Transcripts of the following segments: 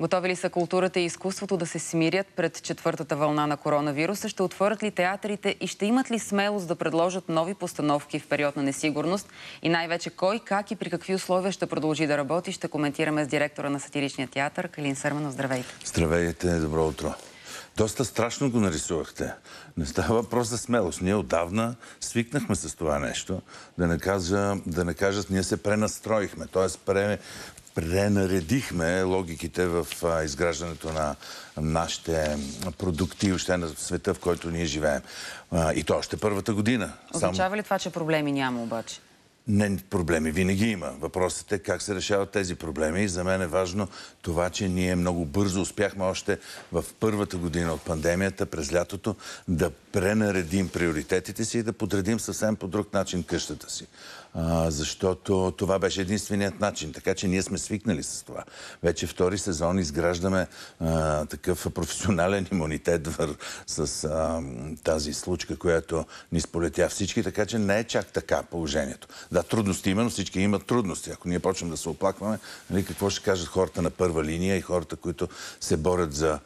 Готови ли са културата и изкуството да се смирят пред четвъртата вълна на коронавируса? Ще отворят ли театрите и ще имат ли смелост да предложат нови постановки в период на несигурност? И най-вече кой, как и при какви условия ще продължи да работи? Ще коментираме с директора на сатиричния театър Калин Сърманов. Здравейте! Здравейте! Добро утро! Доста страшно го нарисувахте. Не става въпрос за смелост. Ние отдавна свикнахме с това нещо. Да не, кажа, да не кажат, ние се пренастроихме. Т.е. Пре, пренаредихме логиките в изграждането на нашите продукти и още на света, в който ние живеем. И то още първата година. Означава ли това, че проблеми няма обаче? Не, проблеми винаги има. Въпросът е как се решават тези проблеми. И за мен е важно това, че ние много бързо успяхме още в първата година от пандемията, през лятото, да пренаредим приоритетите си и да подредим съвсем по друг начин къщата си а, защото това беше единственият начин. Така че ние сме свикнали с това. Вече втори сезон изграждаме а, такъв професионален имунитет вър, с а, тази случка, която ни сполетя всички, така че не е чак така положението. Да, трудности именно, всички имат трудности. Ако ние почнем да се оплакваме, нали, какво ще кажат хората на първа линия и хората, които се борят за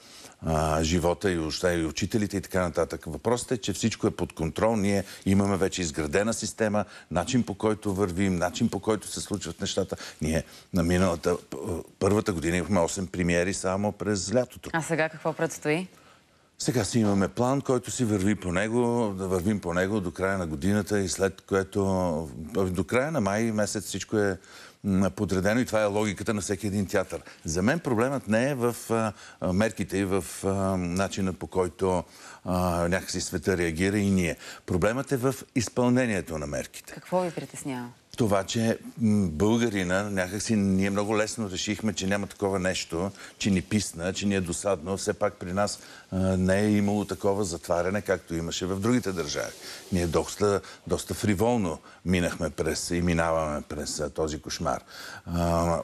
а, живота и още и учителите и така нататък. Въпросът е, че всичко е под контрол. Ние имаме вече изградена система, начин по който вървим, начин по който се случват нещата. Ние на миналата, първата година имахме 8 премиери само през лятото. А сега какво предстои? Сега си имаме план, който си върви по него, да вървим по него до края на годината и след което до края на май месец всичко е подредено и това е логиката на всеки един театър. За мен проблемът не е в мерките и в начина по който някакси света реагира и ние. Проблемът е в изпълнението на мерките. Какво ви притеснява? това, че българина някакси ние много лесно решихме, че няма такова нещо, че ни писна, че ни е досадно. Все пак при нас а, не е имало такова затваряне, както имаше в другите държави. Ние доста, доста фриволно минахме през и минаваме през а, този кошмар. А,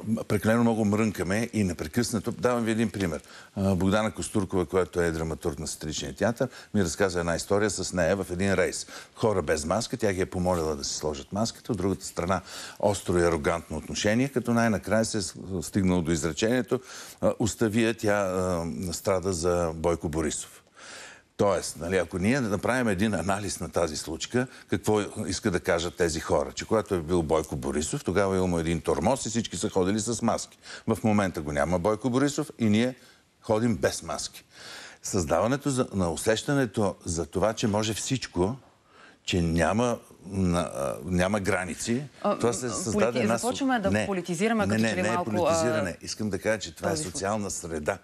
много мрънкаме и непрекъснато. Давам ви един пример. А, Богдана Костуркова, която е драматург на Сатричния театър, ми разказа една история с нея в един рейс. Хора без маска, тя ги е помолила да си сложат маската, от другата страна страна остро и арогантно отношение, като най-накрая се е стигнало до изречението оставия тя страда за Бойко Борисов. Тоест, нали, ако ние направим един анализ на тази случка, какво иска да кажат тези хора? Че когато е бил Бойко Борисов, тогава е имал един тормоз и всички са ходили с маски. В момента го няма Бойко Борисов и ние ходим без маски. Създаването за, на усещането за това, че може всичко, че няма няма граници. това се създаде Започваме да политизираме като че ли малко... Не, не е политизиране. Искам да кажа, че това е социална среда,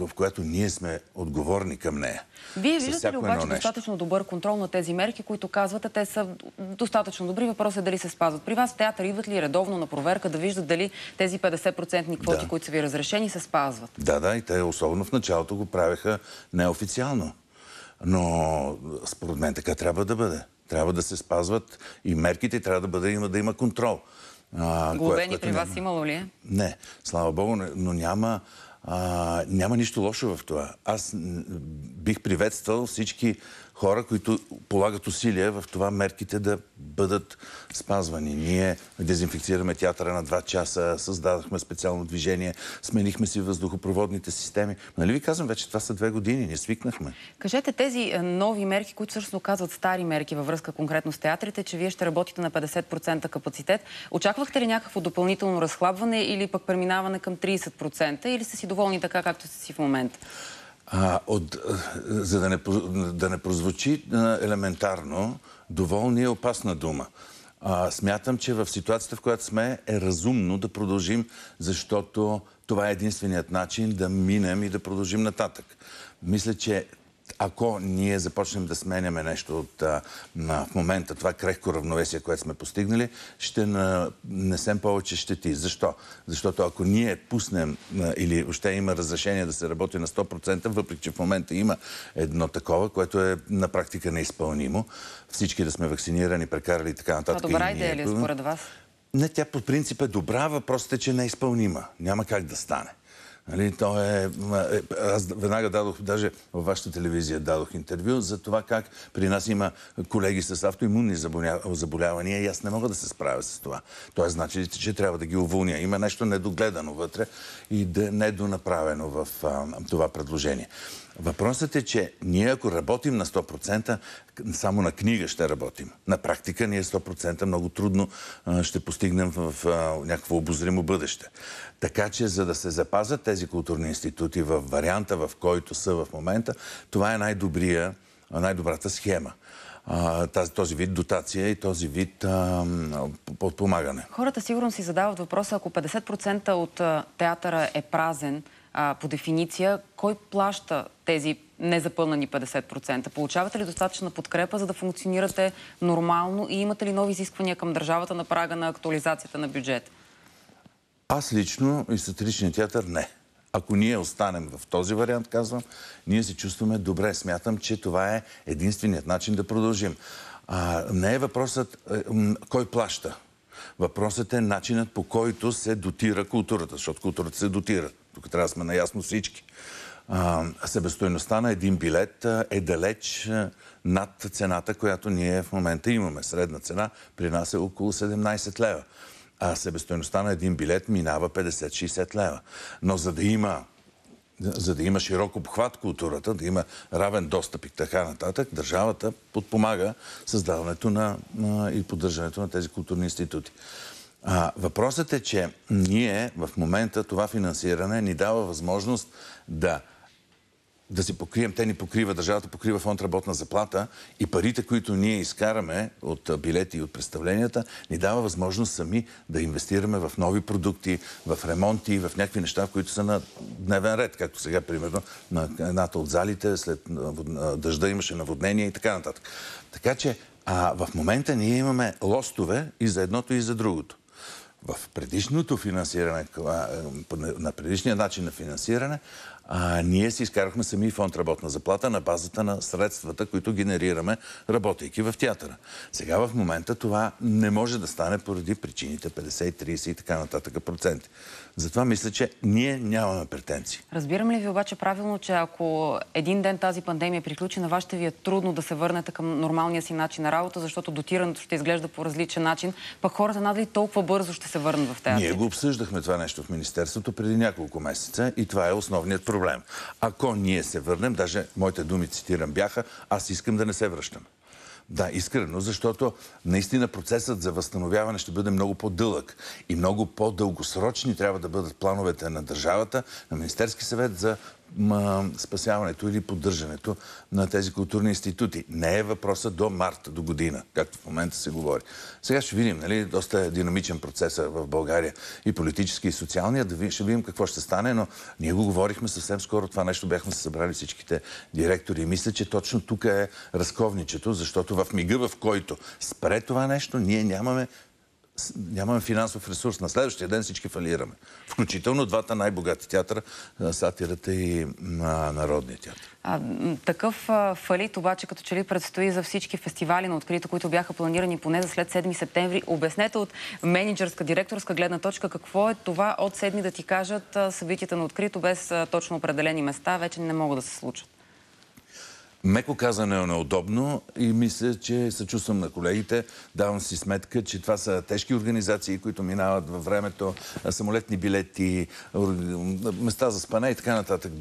в която ние сме отговорни към нея. Вие виждате ли обаче достатъчно добър контрол на тези мерки, които казвате, те са достатъчно добри. Въпросът е дали се спазват. При вас в театър идват ли редовно на проверка да виждат дали тези 50% квоти, които са ви разрешени, се спазват? Да, да, и те особено в началото го правеха неофициално. Но според мен така трябва да бъде. Трябва да се спазват и мерките, трябва да, бъде, има, да има контрол. Глобени при вас имало ли е? Не, слава богу, но няма, а, няма нищо лошо в това. Аз бих приветствал всички хора, които полагат усилия в това мерките да бъдат спазвани. Ние дезинфекцираме театъра на 2 часа, създадахме специално движение, сменихме си въздухопроводните системи. Нали ви казвам, вече това са две години, не свикнахме. Кажете тези е, нови мерки, които всъщност казват стари мерки във връзка конкретно с театрите, че вие ще работите на 50% капацитет. Очаквахте ли някакво допълнително разхлабване или пък преминаване към 30% или сте си доволни така, както сте си в момента? а, от, е, за да не, да не прозвучи е, елементарно, доволни е опасна дума. А, смятам, че в ситуацията, в която сме, е разумно да продължим, защото това е единственият начин да минем и да продължим нататък. Мисля, че ако ние започнем да сменяме нещо от а, на, в момента, това крехко равновесие, което сме постигнали, ще нанесем повече щети. Защо? Защото ако ние пуснем а, или още има разрешение да се работи на 100%, въпреки че в момента има едно такова, което е на практика неизпълнимо, всички да сме вакцинирани, прекарали и така нататък. А добра идея е ли според вас? Не, тя по принцип е добра, въпросът е, че не е изпълнима. Няма как да стане. Нали, то е, е, аз веднага дадох, даже във вашата телевизия дадох интервю за това как при нас има колеги с автоимунни заболявания и аз не мога да се справя с това. Това значи, че трябва да ги уволня. Има нещо недогледано вътре и недонаправено в а, това предложение. Въпросът е, че ние ако работим на 100%, само на книга ще работим. На практика ние 100% много трудно ще постигнем в някакво обозримо бъдеще. Така че, за да се запазят тези културни институти в варианта, в който са в момента, това е най най-добрата схема тази, този вид дотация и този вид а, подпомагане. Хората сигурно си задават въпроса, ако 50% от театъра е празен, а, по дефиниция, кой плаща тези незапълнени 50%? Получавате ли достатъчна подкрепа, за да функционирате нормално и имате ли нови изисквания към държавата на прага на актуализацията на бюджет? Аз лично и сатиричният театър не. Ако ние останем в този вариант, казвам, ние се чувстваме добре. Смятам, че това е единственият начин да продължим. А, не е въпросът а, е, кой плаща. Въпросът е начинът по който се дотира културата, защото културата се дотира тук трябва да сме наясно всички, себестойността на един билет е далеч над цената, която ние в момента имаме. Средна цена при нас е около 17 лева. А себестойността на един билет минава 50-60 лева. Но за да има за да има широк обхват културата, да има равен достъп и така нататък, държавата подпомага създаването на, на и поддържането на тези културни институти. А, въпросът е, че ние в момента това финансиране ни дава възможност да да си покрием, те ни покрива, държавата покрива фонд работна заплата и парите, които ние изкараме от билети и от представленията, ни дава възможност сами да инвестираме в нови продукти, в ремонти, в някакви неща, които са на дневен ред, както сега, примерно, на едната от залите, след дъжда имаше наводнение и така нататък. Така че а, в момента ние имаме лостове и за едното, и за другото в предишното финансиране, на предишния начин на финансиране, а, ние си изкарахме сами фонд работна заплата на базата на средствата, които генерираме, работейки в театъра. Сега в момента това не може да стане поради причините 50, 30 и така нататък проценти. Затова мисля, че ние нямаме претенции. Разбирам ли ви обаче правилно, че ако един ден тази пандемия е приключи, на вас ще ви е трудно да се върнете към нормалния си начин на работа, защото дотирането ще изглежда по различен начин, пък хората надали толкова бързо ще се върнат в театъра? Ние го обсъждахме това нещо в Министерството преди няколко месеца и това е основният проблем. Ако ние се върнем, даже моите думи цитирам бяха, аз искам да не се връщам. Да, искрено, защото наистина процесът за възстановяване ще бъде много по-дълъг и много по-дългосрочни трябва да бъдат плановете на държавата, на Министерски съвет за спасяването или поддържането на тези културни институти. Не е въпроса до марта, до година, както в момента се говори. Сега ще видим, нали, доста е динамичен процес в България и политически, и социалния, да ви, ще видим какво ще стане, но ние го говорихме съвсем скоро, това нещо бяхме се събрали всичките директори и мисля, че точно тук е разковничето, защото в мига, в който спре това нещо, ние нямаме нямаме финансов ресурс. На следващия ден всички фалираме. Включително двата най-богати театра, сатирата и Народния театър. А, такъв а, фалит обаче като че ли предстои за всички фестивали на открито, които бяха планирани поне за след 7 септември. Обяснете от менеджерска, директорска гледна точка какво е това от седми да ти кажат събитията на открито без а, точно определени места вече не могат да се случат. Меко казано е неудобно и мисля, че съчувствам на колегите. Давам си сметка, че това са тежки организации, които минават във времето, самолетни билети, места за спане и така нататък.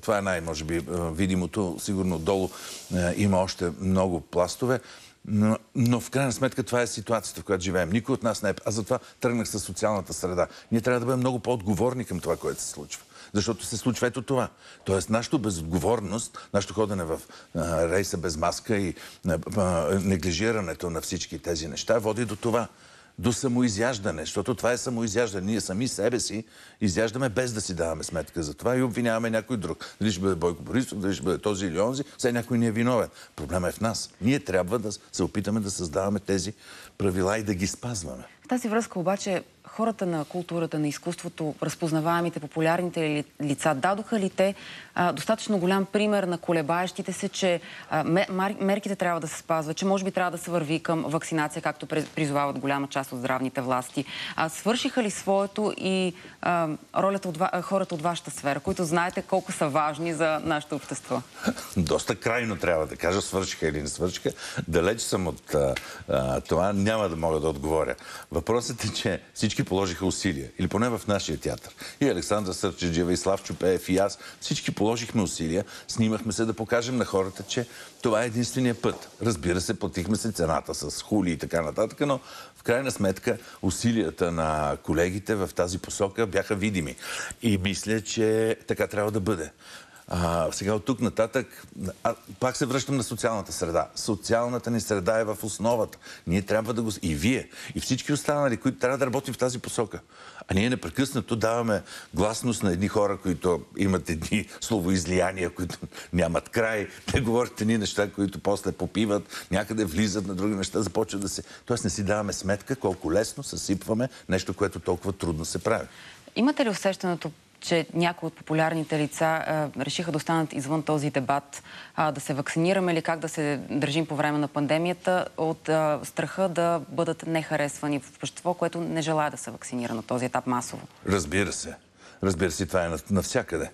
Това е най-може би е, видимото. Сигурно долу е, има още много пластове. Но, но в крайна сметка това е ситуацията, в която живеем. Никой от нас не е. Аз затова тръгнах с социалната среда. Ние трябва да бъдем много по-отговорни към това, което се случва. Защото се случва ето това. Тоест, нашата безотговорност, нашето ходене в а, рейса без маска и а, а, неглижирането на всички тези неща води до това до самоизяждане, защото това е самоизяждане. Ние сами себе си изяждаме без да си даваме сметка за това и обвиняваме някой друг. Дали ще бъде Бойко Борисов, дали ще бъде този или онзи, все някой ни е виновен. Проблема е в нас. Ние трябва да се опитаме да създаваме тези правила и да ги спазваме. В тази връзка обаче хората на културата, на изкуството, разпознаваемите, популярните лица, дадоха ли те а, достатъчно голям пример на колебаещите се, че а, мер, мерките трябва да се спазват, че може би трябва да се върви към вакцинация, както призовават голяма част от здравните власти. А, свършиха ли своето и а, ролята от, хората от вашата сфера, които знаете колко са важни за нашето общество? Доста крайно трябва да кажа, свършиха или не свършиха. Далеч съм от а, а, това, няма да мога да отговоря. Въпросът е, че всички всички положиха усилия. Или поне в нашия театър. И Александър Сърчеджева, и Слав Чупеев, и аз. Всички положихме усилия. Снимахме се да покажем на хората, че това е единствения път. Разбира се, платихме се цената с хули и така нататък, но в крайна сметка усилията на колегите в тази посока бяха видими. И мисля, че така трябва да бъде. А, сега от тук нататък, а, пак се връщам на социалната среда. Социалната ни среда е в основата. Ние трябва да го... И вие, и всички останали, които трябва да работим в тази посока. А ние непрекъснато даваме гласност на едни хора, които имат едни словоизлияния, които нямат край. Не говорите ни неща, които после попиват, някъде влизат на други неща, започват да се... Тоест не си даваме сметка колко лесно съсипваме нещо, което толкова трудно се прави. Имате ли усещането че някои от популярните лица а, решиха да останат извън този дебат, а, да се вакцинираме или как да се държим по време на пандемията от а, страха да бъдат нехаресвани в общество, което не желая да се вакцинира на този етап масово. Разбира се. Разбира се, това е навсякъде.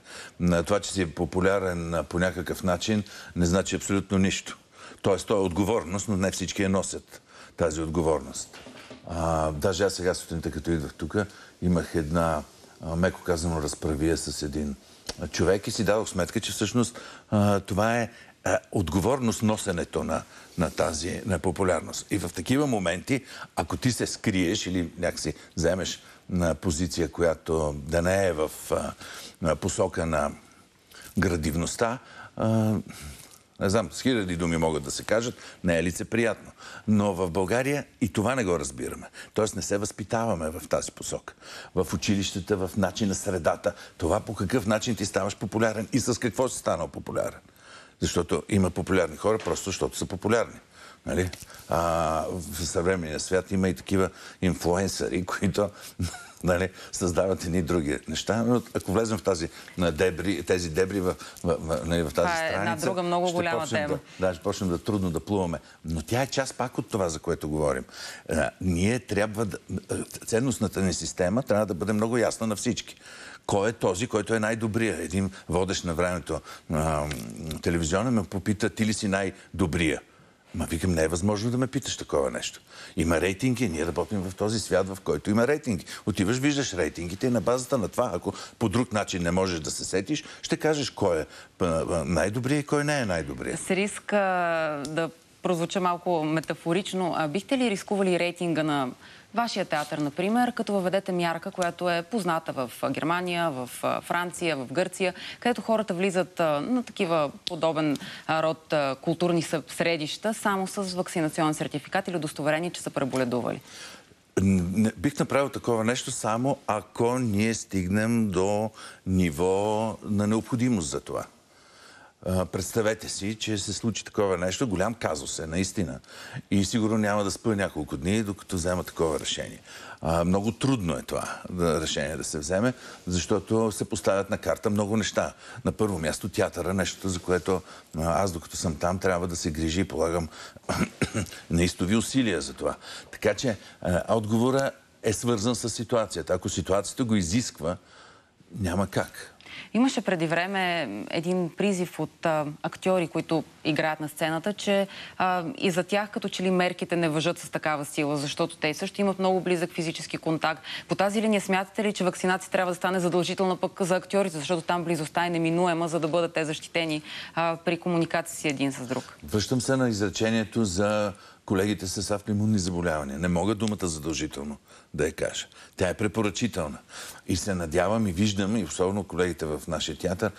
Това, че си е популярен по някакъв начин, не значи абсолютно нищо. Тоест, то е отговорност, но не всички я носят тази отговорност. А, даже аз сега сутринта, като идвах тук, имах една меко казано, разправия с един човек и си дадох сметка, че всъщност това е отговорност носенето на, на тази на популярност. И в такива моменти, ако ти се скриеш или някакси вземеш на позиция, която да не е в посока на градивността, не знам, с хиляди думи могат да се кажат, не е лицеприятно. Но в България и това не го разбираме. Тоест не се възпитаваме в тази посока. В училищата, в начина, средата. Това по какъв начин ти ставаш популярен и с какво си станал популярен. Защото има популярни хора, просто защото са популярни. Нали? А, в съвременния свят има и такива инфлуенсъри, които нали, създават едни други неща. Но ако влезем в тази на дебри, тези дебри в, в, в, нали, в тази страница... Това е една друга много голяма тема. Да, да, ще почнем да трудно да плуваме. Но тя е част пак от това, за което говорим. А, ние трябва да... Ценностната ни система трябва да бъде много ясна на всички кой е този, който е най-добрия. Един водещ на времето а, телевизионен ме попита, ти ли си най-добрия? Ма викам, не е възможно да ме питаш такова нещо. Има рейтинги, ние работим в този свят, в който има рейтинги. Отиваш, виждаш рейтингите и на базата на това, ако по друг начин не можеш да се сетиш, ще кажеш кой е най-добрия и кой не е най-добрия. С риска да прозвуча малко метафорично, а бихте ли рискували рейтинга на вашия театър, например, като въведете мярка, която е позната в Германия, в Франция, в Гърция, където хората влизат на такива подобен род културни средища само с вакцинационен сертификат или удостоверение, че са преболедували? бих направил такова нещо само ако ние стигнем до ниво на необходимост за това представете си, че се случи такова нещо, голям казус е, наистина. И сигурно няма да спъл няколко дни, докато взема такова решение. А, много трудно е това да, решение да се вземе, защото се поставят на карта много неща. На първо място театъра, нещо, за което аз докато съм там, трябва да се грижи и полагам наистови усилия за това. Така че а, отговора е свързан с ситуацията. Ако ситуацията го изисква, няма как. Имаше преди време един призив от а, актьори, които играят на сцената, че а, и за тях като че ли мерките не въжат с такава сила, защото те също имат много близък физически контакт. По тази линия смятате ли, че вакцинация трябва да стане задължителна пък за актьорите, защото там близостта е неминуема, за да бъдат те защитени а, при комуникация си един с друг? Връщам се на изречението за колегите с автоимунни заболявания. Не мога думата задължително да я кажа. Тя е препоръчителна. И се надявам и виждам, и особено колегите в нашия театър,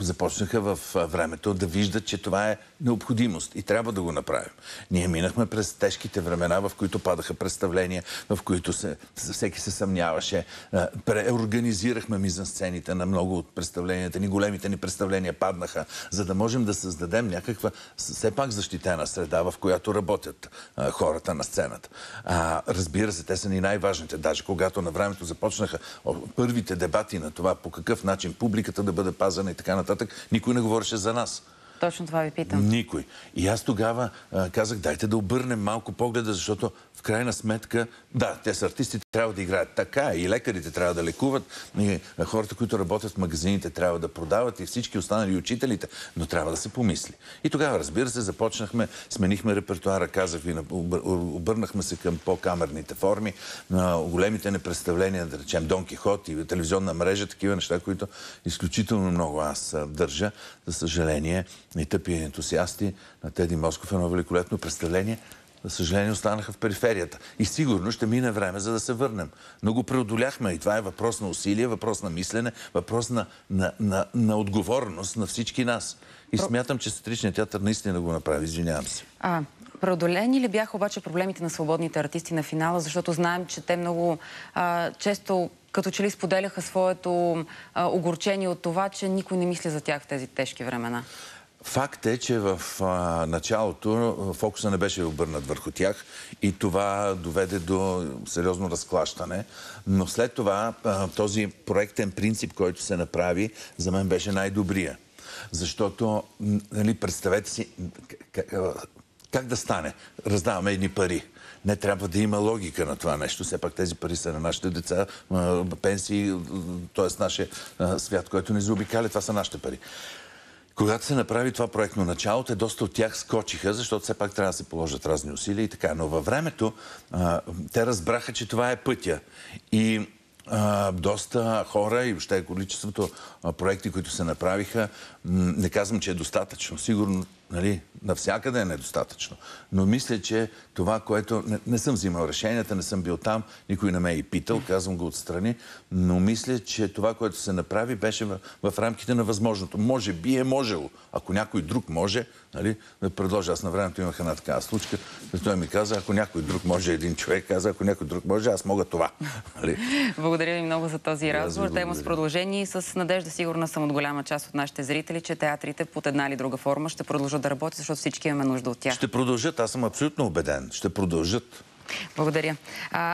започнаха в времето да виждат, че това е необходимост и трябва да го направим. Ние минахме през тежките времена, в които падаха представления, в които се, всеки се съмняваше. Преорганизирахме мизансцените на много от представленията ни. Големите ни представления паднаха, за да можем да създадем някаква все пак защитена среда, в която работят хората на сцената. А, разбира се, те са ни най-важните. Даже когато на времето започнаха първите дебати на това по какъв начин публиката да бъде пазена и така нататък, никой не говореше за нас. Точно това ви питам. Никой. И аз тогава а, казах, дайте да обърнем малко погледа, защото в крайна сметка, да, те са артистите трябва да играят така, и лекарите трябва да лекуват, и хората, които работят в магазините, трябва да продават, и всички останали учителите, но трябва да се помисли. И тогава, разбира се, започнахме, сменихме репертуара, казах ви, обърнахме се към по-камерните форми, на големите непредставления, да речем Дон Кихот и телевизионна мрежа, такива неща, които изключително много аз държа, за съжаление и тъпи ентусиасти на Теди Москов. Едно великолепно представление. За съжаление останаха в периферията. И сигурно ще мине време, за да се върнем. Но го преодоляхме. И това е въпрос на усилие, въпрос на мислене, въпрос на, на, на, на отговорност на всички нас. И Про... смятам, че сатричният театър наистина го направи. Извинявам се. А, преодолени ли бяха обаче проблемите на свободните артисти на финала? Защото знаем, че те много а, често като че ли споделяха своето а, огорчение от това, че никой не мисля за тях в тези тежки времена. Факт е, че в а, началото фокуса не беше обърнат върху тях и това доведе до сериозно разклащане. Но след това а, този проектен принцип, който се направи, за мен беше най-добрия. Защото, нали, представете си, как, как да стане? Раздаваме едни пари. Не трябва да има логика на това нещо. Все пак тези пари са на нашите деца, пенсии, т.е. нашия свят, който ни заобикаля. Това са нашите пари. Когато се направи това проектно начало, те доста от тях скочиха, защото все пак трябва да се положат разни усилия и така. Но във времето а, те разбраха, че това е пътя. И а, доста хора и въобще количеството а, проекти, които се направиха, не казвам, че е достатъчно. Сигурно, нали, навсякъде е недостатъчно. Но мисля, че това, което... Не, не съм взимал решенията, не съм бил там, никой не ме е и питал, казвам го отстрани, но мисля, че това, което се направи, беше в, в рамките на възможното. Може би е можело. Ако някой друг може, нали, да предложа. Аз на времето имах една такава случка. Той ми каза, ако някой друг може, един човек каза, ако някой друг може, аз мога това. Нали? Благодаря ви много за този разговор. Тема с продължение и с надежда, сигурна съм от голяма част от нашите зрители ли, че театрите под една или друга форма ще продължат да работят, защото всички имаме нужда от тях? Ще продължат, аз съм абсолютно убеден. Ще продължат. Благодаря.